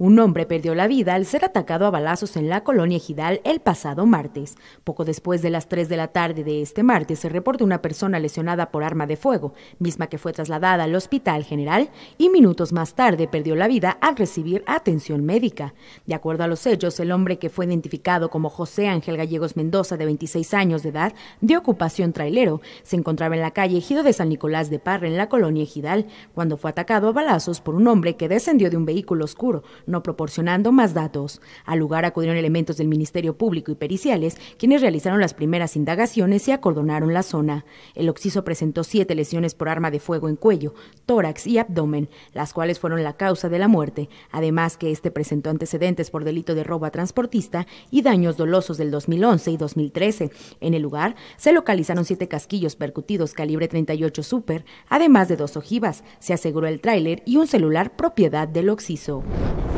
Un hombre perdió la vida al ser atacado a balazos en la colonia Gidal el pasado martes. Poco después de las 3 de la tarde de este martes se reportó una persona lesionada por arma de fuego, misma que fue trasladada al Hospital General y minutos más tarde perdió la vida al recibir atención médica. De acuerdo a los hechos, el hombre que fue identificado como José Ángel Gallegos Mendoza, de 26 años de edad, de ocupación trailero, se encontraba en la calle Ejido de San Nicolás de Parra, en la colonia Gidal, cuando fue atacado a balazos por un hombre que descendió de un vehículo oscuro no proporcionando más datos. Al lugar acudieron elementos del Ministerio Público y periciales, quienes realizaron las primeras indagaciones y acordonaron la zona. El oxiso presentó siete lesiones por arma de fuego en cuello, tórax y abdomen, las cuales fueron la causa de la muerte, además que este presentó antecedentes por delito de robo transportista y daños dolosos del 2011 y 2013. En el lugar se localizaron siete casquillos percutidos calibre 38 Super, además de dos ojivas. Se aseguró el tráiler y un celular propiedad del oxiso.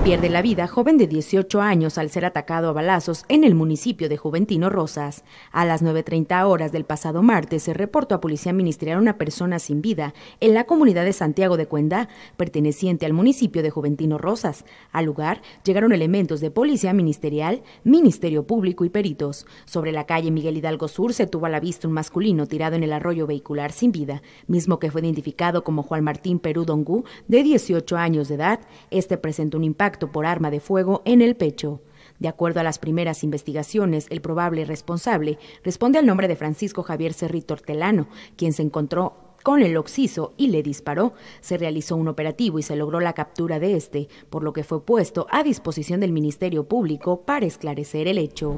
Pierde la vida joven de 18 años al ser atacado a balazos en el municipio de Juventino Rosas. A las 9.30 horas del pasado martes se reportó a Policía Ministerial una persona sin vida en la comunidad de Santiago de Cuenda, perteneciente al municipio de Juventino Rosas. Al lugar llegaron elementos de Policía Ministerial, Ministerio Público y peritos. Sobre la calle Miguel Hidalgo Sur se tuvo a la vista un masculino tirado en el arroyo vehicular sin vida, mismo que fue identificado como Juan Martín Perú Dongu de 18 años de edad. Este presentó un impacto por arma de fuego en el pecho. De acuerdo a las primeras investigaciones, el probable responsable responde al nombre de Francisco Javier Cerrito Hortelano, quien se encontró con el occiso y le disparó. Se realizó un operativo y se logró la captura de este, por lo que fue puesto a disposición del Ministerio Público para esclarecer el hecho.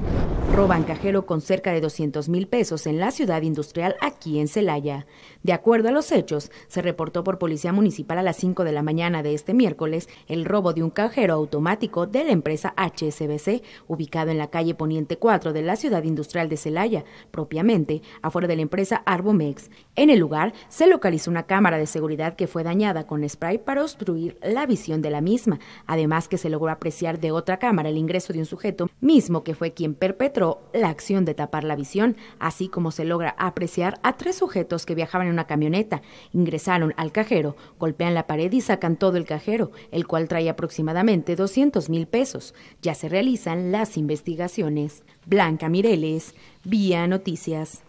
Roban cajero con cerca de 200 mil pesos en la ciudad industrial aquí en Celaya. De acuerdo a los hechos, se reportó por Policía Municipal a las 5 de la mañana de este miércoles el robo de un cajero automático de la empresa HSBC, ubicado en la calle Poniente 4 de la ciudad industrial de Celaya, propiamente afuera de la empresa Arbomex. En el lugar se localizó una cámara de seguridad que fue dañada con spray para obstruir la visión de la misma, además que se logró apreciar de otra cámara el ingreso de un sujeto mismo que fue quien perpetró la acción de tapar la visión, así como se logra apreciar a tres sujetos que viajaban en una camioneta, ingresaron al cajero, golpean la pared y sacan todo el cajero, el cual trae aproximadamente 200 mil pesos. Ya se realizan las investigaciones. Blanca Mireles, Vía Noticias.